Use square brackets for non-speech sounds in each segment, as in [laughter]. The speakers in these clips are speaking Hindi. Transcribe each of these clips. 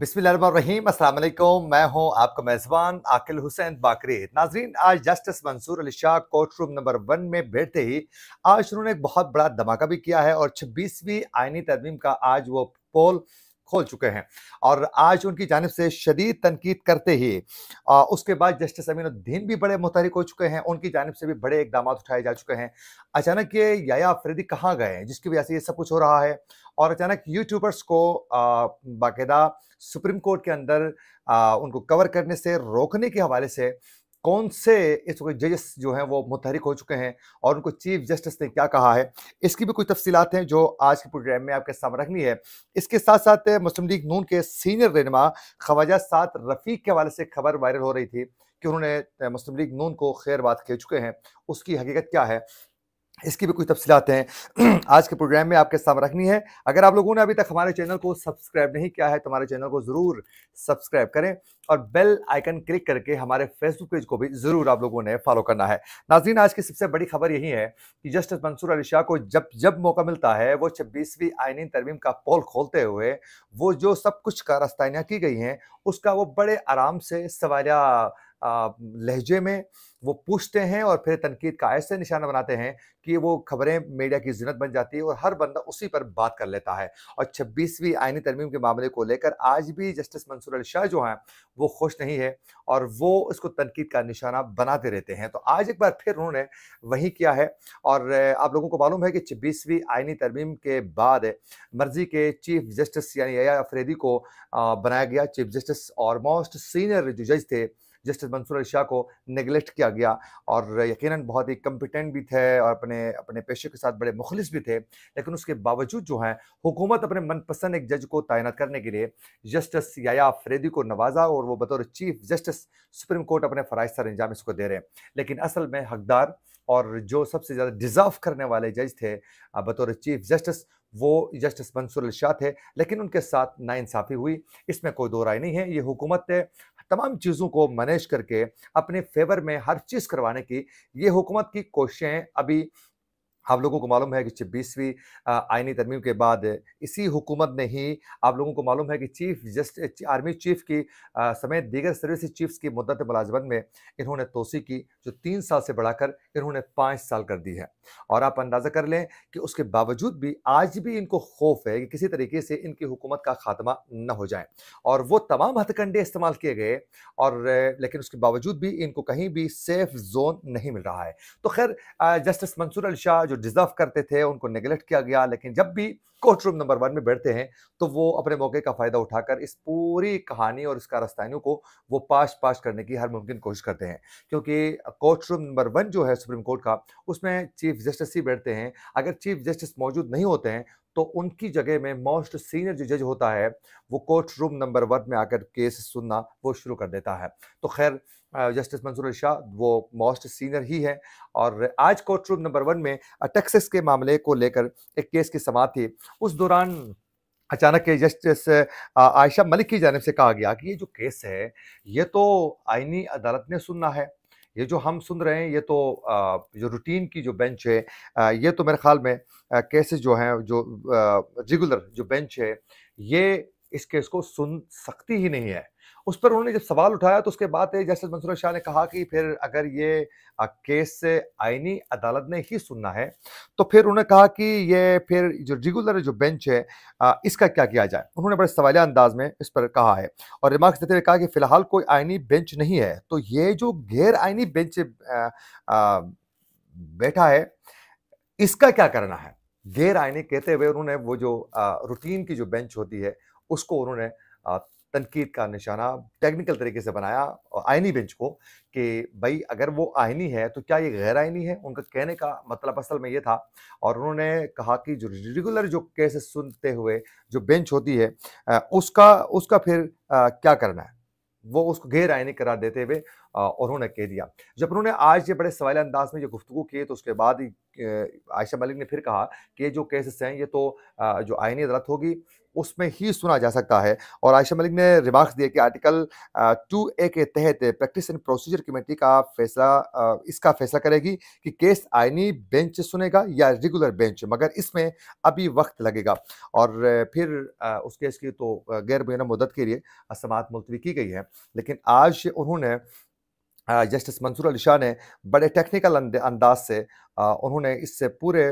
बिस्मिल्लाहिर्रहमानिर्रहीम अस्सलाम वालेकुम मैं हूं आपका मेज़बान आकिल हुसैन बाकरे नाजरीन आज justice Mansoor Ali Shah court room number one में बैठते ही आज उन्होंने एक बहुत बड़ा धमाका भी किया है और छब्बीसवीं आइनी तरमीम का आज वो पोल खोल चुके हैं और आज उनकी जानब से शदीद तनकीद करते ही आ, उसके बाद जस्टिस अमीनुद्दीन भी बड़े मुतहरक हो चुके हैं उनकी जानब से भी बड़े इकदाम उठाए जा चुके हैं अचानक ये याया अफरीदी कहाँ गए हैं जिसकी वजह से ये सब कुछ हो रहा है और अचानक यूट्यूबर्स को बाकायदा सुप्रीम कोर्ट के अंदर आ, उनको कवर करने से रोकने के हवाले से कौन से इस वक्त जजेस जो हैं वो मुतहरिक हो चुके हैं और उनको चीफ जस्टिस ने क्या कहा है इसकी भी कुछ तफसीत हैं जो आज के प्रोग्राम में आपके सामने रखनी है इसके साथ साथ मुस्लिम लीग नून के सीनियर रहनमा ख्वाजा सात रफ़ीक के हवाले से खबर वायरल हो रही थी कि उन्होंने मुस्लिम लीग नून को खैर बात कह चुके हैं उसकी हकीकत क्या है इसकी भी कुछ तफसीत हैं [clears throat] आज के प्रोग्राम में आपके सामने रखनी है अगर आप लोगों ने अभी तक हमारे चैनल को सब्सक्राइब नहीं किया है तो हमारे चैनल को ज़रूर सब्सक्राइब करें और बेल आइकन क्लिक करके हमारे फेसबुक पेज को भी ज़रूर आप लोगों ने फॉलो करना है नाजीन आज की सबसे बड़ी खबर यही है कि जस्टिस मंसूर अली शाह को जब जब मौका मिलता है वो छब्बीसवीं आइनी तरमीम का पोल खोलते हुए वो जो सब कुछ कारस्तानियाँ की गई हैं उसका वो बड़े आराम से सवालिया लहजे में वो पूछते हैं और फिर तनकीद का ऐसे निशाना बनाते हैं कि वो खबरें मीडिया की जिनत बन जाती है और हर बंदा उसी पर बात कर लेता है और छब्बीसवीं आइनी तरमीम के मामले को लेकर आज भी जस्टिस मंसूर अली शाह जो हैं वो खुश नहीं है और वो इसको तनकीद का निशाना बनाते रहते हैं तो आज एक बार फिर उन्होंने वही किया है और आप लोगों को मालूम है कि छब्बीसवीं आइनी तरमीम के बाद मर्जी के चीफ जस्टिस यानी अया अफरीदी को बनाया गया चीफ जस्टिस और मोस्ट सीनियर जो जज थे जस्टिस मंसूर अली शाह को नेगलेक्ट किया गया और यकीनन बहुत ही कम्पिटेंट भी थे और अपने अपने पेशे के साथ बड़े मुखलिस भी थे लेकिन उसके बावजूद जो है हुकूमत अपने मनपसंद एक जज को तैनात करने के लिए जस्टिस याया फ्रेदी को नवाजा और वो बतौर चीफ जस्टिस सुप्रीम कोर्ट अपने फ़राइज सर अंजाम इसको दे रहे हैं लेकिन असल में हकदार और जो सबसे ज़्यादा डिज़र्व करने वाले जज थे बतौर चीफ जस्टिस वो जस्टिस मंसूर शाह थे लेकिन उनके साथ नाइंसाफ़ी हुई इसमें कोई दो राय नहीं है ये हुकूमत तमाम चीज़ों को मैनेज करके अपने फेवर में हर चीज़ करवाने की ये हुकूमत की कोशिशें अभी आप लोगों को मालूम है कि छब्बीसवीं आइनी तरमीम के बाद इसी हुकूमत ने ही आप लोगों को मालूम है कि चीफ जस्ट आर्मी चीफ की समेत दीगर सर्विस चीफ्स की मदत मुलाजमत में इन्होंने तोसी की जो तीन साल से बढ़ाकर इन्होंने पाँच साल कर दी है और आप अंदाज़ा कर लें कि उसके बावजूद भी आज भी इनको खौफ है कि किसी तरीके से इनकी हुकूमत का खात्मा न हो जाए और वो तमाम हथकंडे इस्तेमाल किए गए और लेकिन उसके बावजूद भी इनको कहीं भी सेफ जोन नहीं मिल रहा है तो खैर जस्टिस मंसूर अल शाह जो डिजर्व करते थे उनको निगलेक्ट किया गया लेकिन जब भी कोर्ट रूम नंबर वन में बैठते हैं तो वो अपने मौके का फ़ायदा उठाकर इस पूरी कहानी और इसका रस्तानियों को वो पाश पाश करने की हर मुमकिन कोशिश करते हैं क्योंकि कोर्ट रूम नंबर वन जो है सुप्रीम कोर्ट का उसमें चीफ जस्टिस ही बैठते हैं अगर चीफ जस्टिस मौजूद नहीं होते हैं तो उनकी जगह में मोस्ट सीनियर जो जज होता है वो कोर्ट रूम नंबर वन में आकर केस सुनना वो शुरू कर देता है तो खैर जस्टिस मंसूर शाह वो मोस्ट सीनियर ही हैं और आज कोर्ट रूम नंबर वन में टेक्सिस के मामले को लेकर एक केस की समाप्त थी उस दौरान अचानक जस्टिस आयशा मलिक की जानब से कहा गया कि ये जो केस है ये तो आइनी अदालत ने सुनना है ये जो हम सुन रहे हैं ये तो जो रूटीन की जो बेंच है ये तो मेरे ख्याल में केसेस जो हैं जो रेगुलर जो बेंच है ये इस केस को सुन सकती ही नहीं है उस पर उन्होंने जब सवाल उठाया तो उसके बाद जस्टिस मंसूर शाह ने कहा कि फिर अगर ये केस से आईनी अदालत ने ही सुनना है तो फिर उन्होंने कहा कि ये फिर जो रेगुलर जो बेंच है इसका क्या किया जाए उन्होंने बड़े सवालिया अंदाज में इस पर कहा है और रिमार्क्स देते हुए कहा कि फिलहाल कोई आईनी बेंच नहीं है तो ये जो गैर आईनी बेंच बैठा है इसका क्या करना है गैर आईनी कहते हुए उन्होंने वो जो रूटीन की जो बेंच होती है उसको उन्होंने तनकीद का निशाना टेक्निकल तरीके से बनाया आइनी बेंच को कि भाई अगर वो आइनी है तो क्या ये गैर आइनी है उनका कहने का मतलब असल में ये था और उन्होंने कहा कि जो रेगुलर जो केसेस सुनते हुए जो बेंच होती है उसका उसका फिर आ, क्या करना है वो उसको गैर आइनी करार देते हुए उन्होंने कह दिया जब उन्होंने आज ये बड़े सवाल अंदाज में जो गुफ्तु की तो उसके बाद आयशा मलिक ने फिर कहा कि जो केसेस हैं ये तो जो आइनी अदालत होगी उसमें ही सुना जा सकता है और आयशा मलिक ने रिमार्क्स दिए कि आर्टिकल टू ए के तहत प्रैक्टिस एंड प्रोसीजर कमेटी का फैसला इसका फैसला करेगी कि केस आइनी बेंच सुनेगा या रेगुलर बेंच मगर इसमें अभी वक्त लगेगा और फिर उस केस की तो गैर मदद के लिए समात मुलतवी की गई है लेकिन आज उन्होंने जस्टिस मंसूर अली शाह ने बड़े टेक्निकल अंदाज से उन्होंने इससे पूरे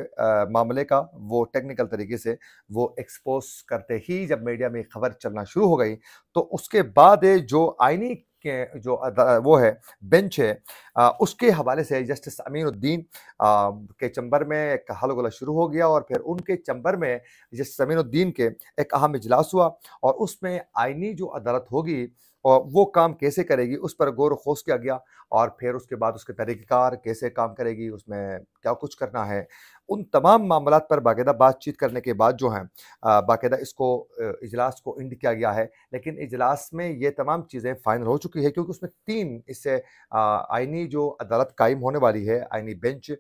मामले का वो टेक्निकल तरीके से वो एक्सपोज करते ही जब मीडिया में खबर चलना शुरू हो गई तो उसके बाद जो आइनी के जो वो है बेंच है उसके हवाले से जस्टिस अमीनुद्दीन के चंबर में एक हल शुरू हो गया और फिर उनके चंबर में जस्टिस अमीनुद्दीन के एक अहम इजलास हुआ और उसमें आइनी जो अदालत होगी और वो काम कैसे करेगी उस पर गौर खोज किया गया और फिर उसके बाद उसके तरीक़ार कैसे काम करेगी उसमें क्या कुछ करना है उन तमाम मामला पर बाकायदा बातचीत करने के बाद जो है बाकायदा इसको इजलास को इंड किया गया है लेकिन इजलास में ये तमाम चीज़ें फाइनल हो चुकी है क्योंकि उसमें तीन इससे आइनी जो अदालत कायम होने वाली है आइनी बेंच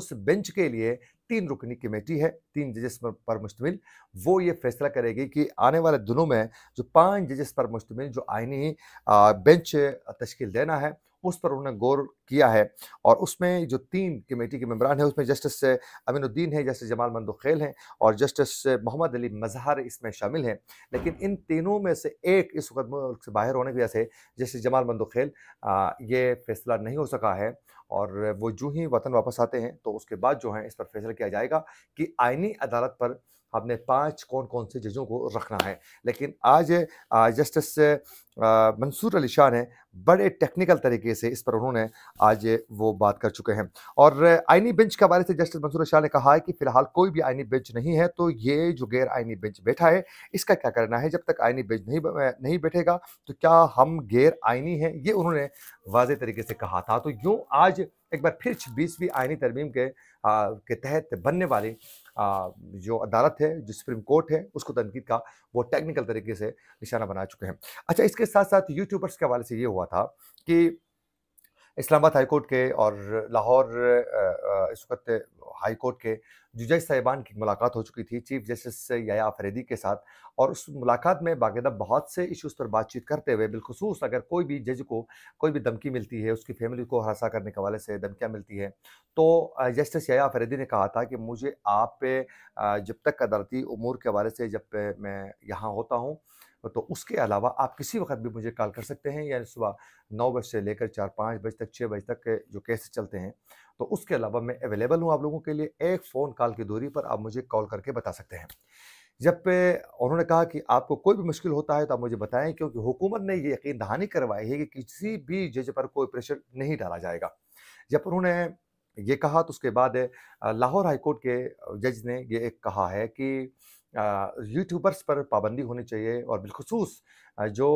उस बेंच के लिए तीन रुकनी कमेटी है तीन जजेस पर मुश्तमिल वो ये फैसला करेगी कि आने वाले दिनों में जो पांच जजेस पर मुश्तमिल जो आइनी बेंच तश्कील देना है उस पर उन्होंने गौर किया है और उसमें जो तीन कमेटी के मेम्बरान हैं उसमें जस्टिस अमीनुद्दीन है जस्टिस जमाल मंदोखेल हैं और जस्टिस मोहम्मद अली मजहर इसमें शामिल हैं लेकिन इन तीनों में से एक इस वक्त मुल्क से बाहर होने की वजह से जस्टिस जमाल मंदोखेल ये फैसला नहीं हो सका है और वो जो ही वतन वापस आते हैं तो उसके बाद जो है इस पर फैसला किया जाएगा कि आइनी अदालत पर हमने पांच कौन कौन से जजों को रखना है लेकिन आज जस्टिस मंसूर अली शाह ने बड़े टेक्निकल तरीके से इस पर उन्होंने आज वो बात कर चुके हैं और आइनी बेंच के हवाले से जस्टिस मंसूर शाह ने कहा है कि फिलहाल कोई भी आइनी बेंच नहीं है तो ये जो गैर आइनी बेंच बैठा है इसका क्या करना है जब तक आइनी बेंच नहीं नहीं बैठेगा तो क्या हम गैर आइनी हैं ये उन्होंने वाज तरीके से कहा था तो यूँ आज एक बार फिर छब्बीसवीं आइनी तरमीम के आ, के तहत बनने वाली जो अदालत है जो सुप्रीम कोर्ट है उसको तनकीद का वो टेक्निकल तरीके से निशाना बना चुके हैं अच्छा इसके साथ साथ यूट्यूबर्स के हवाले से ये हुआ था कि इस्लामाबाद हाई कोर्ट के और लाहौर इस वक्त हाई कोर्ट के जज साहिबान की मुलाकात हो चुकी थी चीफ जस्टिस या फरीदी के साथ और उस मुलाकात में बाकायदा बहुत से इश्यूज़ पर बातचीत करते हुए बिलखसूस अगर कोई भी जज को कोई भी धमकी मिलती है उसकी फैमिली को हरासा करने के हवाले से धमकियाँ मिलती हैं तो जस्टिस या फरीदी ने कहा था कि मुझे आप जब तक अदालती उमूर के हवाले से जब मैं यहाँ होता हूँ तो उसके अलावा आप किसी वक्त भी मुझे कॉल कर सकते हैं यानी सुबह नौ बजे से लेकर चार पाँच बजे तक छः बजे तक के जो केस चलते हैं तो उसके अलावा मैं अवेलेबल हूँ आप लोगों के लिए एक फ़ोन कॉल की दूरी पर आप मुझे कॉल करके बता सकते हैं जब पे उन्होंने कहा कि आपको कोई भी मुश्किल होता है तो आप मुझे बताएं क्योंकि हुकूमत ने ये यकीन दहानी करवाई है कि किसी भी जज पर कोई प्रेशर नहीं डाला जाएगा जब उन्होंने ये कहा तो उसके बाद लाहौर हाईकोर्ट के जज ने ये एक कहा है कि यूट्यूबर्स पर पाबंदी होनी चाहिए और बिलखसूस जो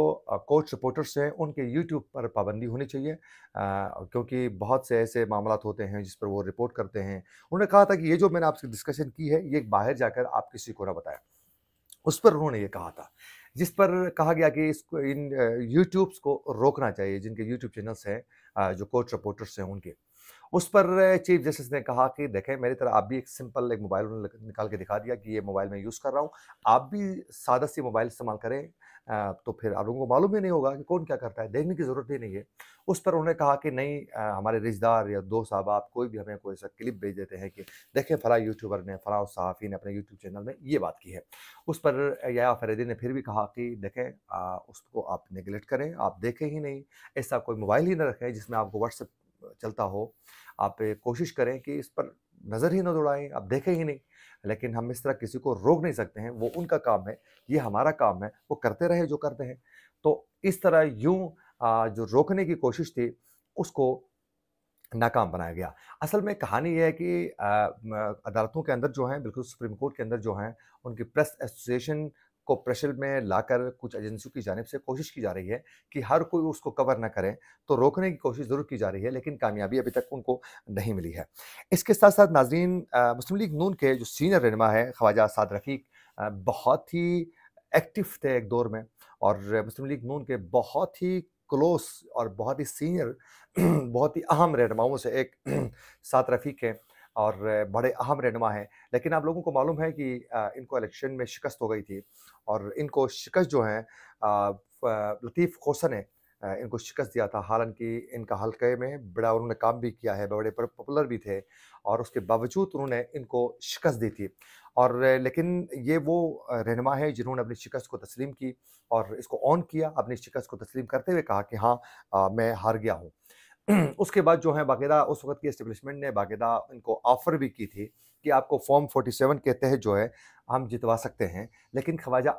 कोच रिपोर्टर्स हैं उनके यूट्यूब पर पाबंदी होनी चाहिए क्योंकि बहुत से ऐसे मामला होते हैं जिस पर वो रिपोर्ट करते हैं उन्होंने कहा था कि ये जो मैंने आपसे डिस्कशन की है ये बाहर जाकर आप किसी को ना बताया उस पर उन्होंने ये कहा था जिस पर कहा गया कि इसको इन यूट्यूब्स को रोकना चाहिए जिनके यूट्यूब चैनल्स हैं जो कोच रिपोर्टर्स हैं उनके उस पर चीफ जस्टिस ने कहा कि देखें मेरी तरह आप भी एक सिंपल एक मोबाइल उन्होंने निकाल के दिखा दिया कि ये मोबाइल मैं यूज़ कर रहा हूँ आप भी सादा सी मोबाइल इस्तेमाल करें तो फिर आप लोगों को मालूम ही नहीं होगा कि कौन क्या करता है देखने की ज़रूरत ही नहीं है उस पर उन्होंने कहा कि नहीं हमारे रिश्तेदार या दोस्त साहब आप कोई भी हमें कोई ऐसा क्लिप भेज देते हैं कि देखें फ़ला यूट्यूबर ने फ़ला सहाफ़ी ने अपने यूट्यूब चैनल में ये बात की है उस पर या फरीदी ने फिर भी कहा कि देखें उसको आप निगलेक्ट करें आप देखें ही नहीं ऐसा कोई मोबाइल ही ना रखें जिसमें आपको व्हाट्सएप चलता हो आप कोशिश करें कि इस पर नज़र ही ना दौड़ाएं आप देखें ही नहीं लेकिन हम इस तरह किसी को रोक नहीं सकते हैं वो उनका काम है ये हमारा काम है वो करते रहे जो करते हैं तो इस तरह यूँ जो रोकने की कोशिश थी उसको नाकाम बनाया गया असल में कहानी यह है कि अदालतों के अंदर जो हैं बिल्कुल सुप्रीम कोर्ट के अंदर जो हैं उनकी प्रेस एसोसिएशन को प्रेशर में लाकर कुछ एजेंसियों की जानब से कोशिश की जा रही है कि हर कोई उसको कवर ना करें तो रोकने की कोशिश ज़रूर की जा रही है लेकिन कामयाबी अभी तक उनको नहीं मिली है इसके साथ साथ नाजरीन मुस्लिम लीग नून के जो सीनियर रहनमा है ख्वाजा साद रफीक बहुत ही एक्टिव थे एक दौर में और मुस्लिम लीग नून के बहुत ही क्लोज और बहुत ही सीनियर [clears throat] बहुत ही अहम रहनुमाओं से एक [clears throat] साथ रफीक हैं और बड़े अहम रहनमा हैं लेकिन आप लोगों को मालूम है कि इनको इलेक्शन में शिकस्त हो गई थी और इनको शिकस्त जो है लतीफ़ खोसा ने इनको शिकस्त दिया था हालांकि इनका हल्के में बड़ा उन्होंने काम भी किया है बड़े पॉपुलर भी थे और उसके बावजूद उन्होंने इनको शिकस्त दी थी और लेकिन ये वो रहनमा है जिन्होंने अपनी शिकस्त को तस्लीम की और इसको ऑन किया अपनी शिकस्त को तस्लीम करते हुए कहा कि हाँ आ, मैं हार गया हूँ [clears throat] उसके बाद जो है बाकायदा उस वक्त की इस्टेब्लिशमेंट ने बाकायदा इनको ऑफ़र भी की थी कि आपको फॉर्म 47 के तहत जो है हम जितवा सकते हैं लेकिन ख्वाजा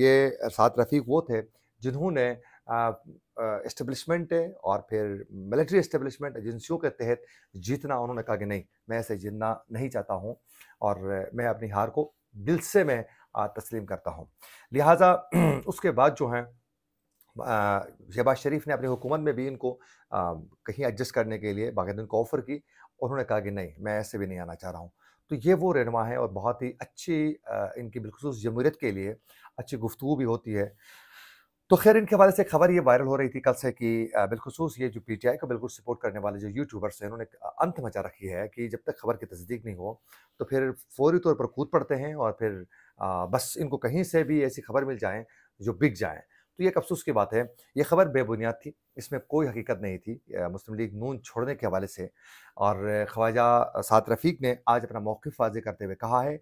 ये सात रफ़ीक वो थे जिन्होंने इस्टेब्लिशमेंट और फिर मिलिट्री इस्टेब्लिशमेंट एजेंसियों के तहत जीतना उन्होंने कहा कि नहीं मैं ऐसे जीतना नहीं चाहता हूँ और मैं अपनी हार को दिल से मैं तस्लीम करता हूँ लिहाजा [clears throat] उसके बाद जो है शहबाज शरीफ ने अपनी हुकूमत में भी इनको आ, कहीं एडजस्ट करने के लिए बाकायदा इनको ऑफ़र की उन्होंने कहा कि नहीं मैं ऐसे भी नहीं आना चाह रहा हूँ तो ये वो रहनमा है और बहुत ही अच्छी इनकी बिलखसूस जमूरीत के लिए अच्छी गुफ्तु भी होती है तो खैर इनके हवाले से खबर ये वायरल हो रही थी कल से कि बिलखसूस ये जो पी टी आई को बिल्कुल सपोर्ट करने वाले जो यूट्यूबर्स हैं उन्होंने अंत मचा रखी है कि जब तक खबर की तस्दीक नहीं हो तो फिर फौरी तौर पर कूद पड़ते हैं और फिर बस इनको कहीं से भी ऐसी खबर मिल जाए जो बिक जाएँ तो ये एक अफसोस की बात है ये खबर बेबुनियाद थी इसमें कोई हकीकत नहीं थी मुस्लिम लीग नून छोड़ने के हवाले से और ख्वाजा सात रफ़ीक ने आज अपना मौक़ वाजे करते हुए कहा है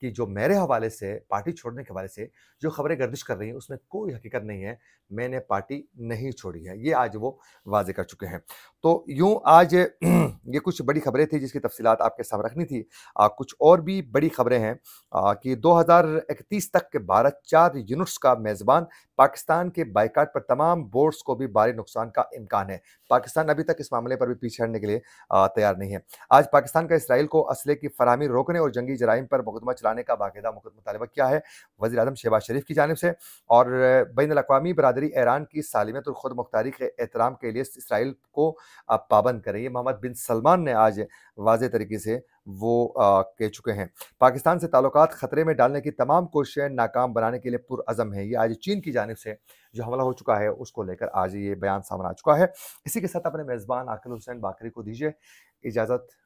कि जो मेरे हवाले से पार्टी छोड़ने के हवाले से जो खबरें गर्दिश कर रही हैं उसमें कोई हकीकत नहीं है मैंने पार्टी नहीं छोड़ी है ये आज वो वाजे कर चुके हैं तो यूं आज [clears throat] ये कुछ बड़ी खबरें थी जिसकी तफसीत आपके सामने रखनी थी आ, कुछ और भी बड़ी खबरें हैं आ, कि 2031 तक के भारत चार यूनिट्स का मेज़बान पाकिस्तान के बाइकाट पर तमाम बोर्ड्स को भी भारी नुकसान का इम्कान है पाकिस्तान अभी तक इस मामले पर भी पीछे हटने के लिए तैयार नहीं है आज पाकिस्तान का इसराइल को असले की फरहमी रोकने और जंगी जराइम पर मुकदमा चलाने का बाकायदा मुतालबा किया है वजी अजम शहबाज शरीफ की जानब से और बैन अवी बरदरी ईरान की सालमियत और खुद मुख्तारी के एहतराम के लिए इसराइल को आप पाबंद करें ये मोहम्मद बिन सलमान ने आज वाज तरीके से वो कह चुके हैं पाकिस्तान से ताल्लुक ख़तरे में डालने की तमाम कोशिशें नाकाम बनाने के लिए पुरज़म है ये आज चीन की जानब से जो हमला हो चुका है उसको लेकर आज ये बयान सामने आ चुका है इसी के साथ अपने मेज़बान आकिल हुसैन बाकरी को दीजिए इजाज़त